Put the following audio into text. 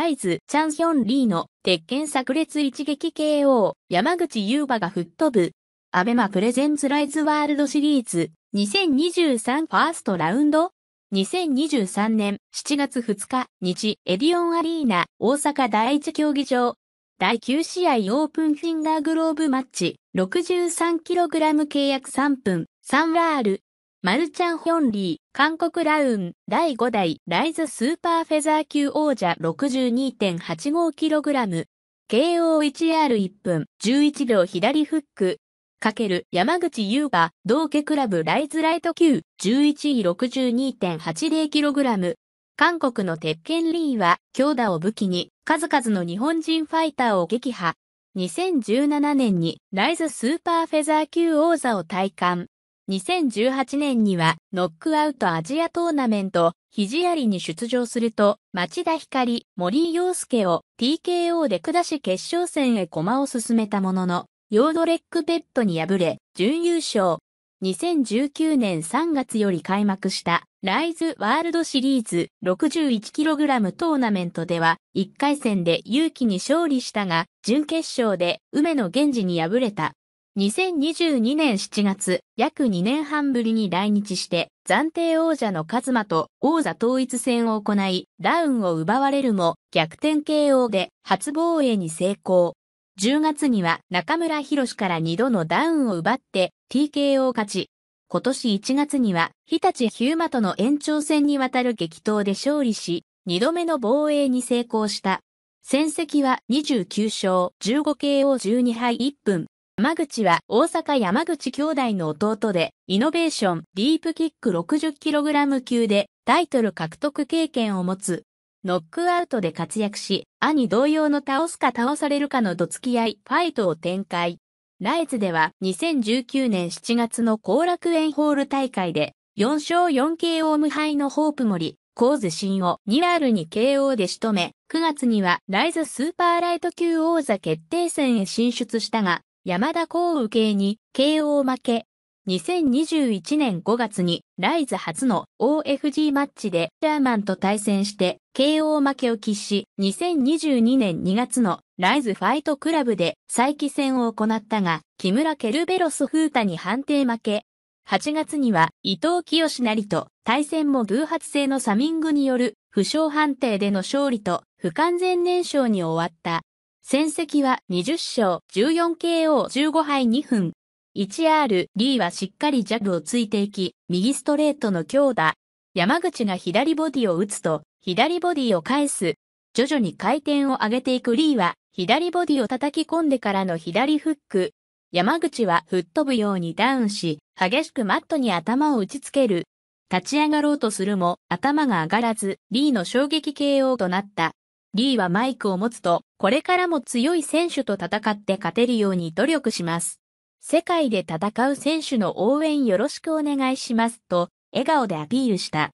ライズ、チャンヒョンリーの、鉄拳炸裂一撃 KO、山口優馬が吹っ飛ぶ。アベマプレゼンツライズワールドシリーズ、2023ファーストラウンド2023年7月2日日エディオンアリーナ大阪第一競技場第9試合オープンフィンガーグローブマッチ 63kg 契約3分3ワールマルチャン・ヒョンリー、韓国ラウン、第5代ライズスーパーフェザー級王者 62.85kg、KO1R1 分11秒左フック、かける山口優馬、同家クラブライズライト級11位 62.80kg、韓国の鉄拳リーは強打を武器に数々の日本人ファイターを撃破。2017年にライズスーパーフェザー級王座を体感。2018年にはノックアウトアジアトーナメント、肘ありに出場すると、町田光、森洋介を TKO で下し決勝戦へ駒を進めたものの、ヨードレックベッドに敗れ、準優勝。2019年3月より開幕したライズワールドシリーズ 61kg トーナメントでは1回戦で勇気に勝利したが準決勝で梅野源氏に敗れた。2022年7月、約2年半ぶりに来日して、暫定王者のカズマと王座統一戦を行い、ダウンを奪われるも、逆転 KO で初防衛に成功。10月には中村博から2度のダウンを奪って TKO 勝ち。今年1月には日立ヒューマとの延長戦にわたる激闘で勝利し、2度目の防衛に成功した。戦績は29勝 15KO12 敗1分。山口は大阪山口兄弟の弟で、イノベーション、ディープキック 60kg 級でタイトル獲得経験を持つ。ノックアウトで活躍し、兄同様の倒すか倒されるかのど付き合い、ファイトを展開。ライズでは2019年7月の後楽園ホール大会で、4勝 4KO 無敗のホープ森、コーズ新をニラールに KO で仕留め、9月にはライズスーパーライト級王座決定戦へ進出したが、山田幸受慶に KO 負け。2021年5月にライズ初の OFG マッチでチャーマンと対戦して KO 負けを喫し、2022年2月のライズファイトクラブで再起戦を行ったが、木村ケルベロス風太に判定負け。8月には伊藤清成と対戦も偶発性のサミングによる負傷判定での勝利と不完全燃焼に終わった。戦績は20勝 14KO15 敗2分。1R、リーはしっかりジャグをついていき、右ストレートの強打。山口が左ボディを打つと、左ボディを返す。徐々に回転を上げていくリーは、左ボディを叩き込んでからの左フック。山口は吹っ飛ぶようにダウンし、激しくマットに頭を打ちつける。立ち上がろうとするも、頭が上がらず、リーの衝撃 KO となった。リーはマイクを持つと、これからも強い選手と戦って勝てるように努力します。世界で戦う選手の応援よろしくお願いしますと、笑顔でアピールした。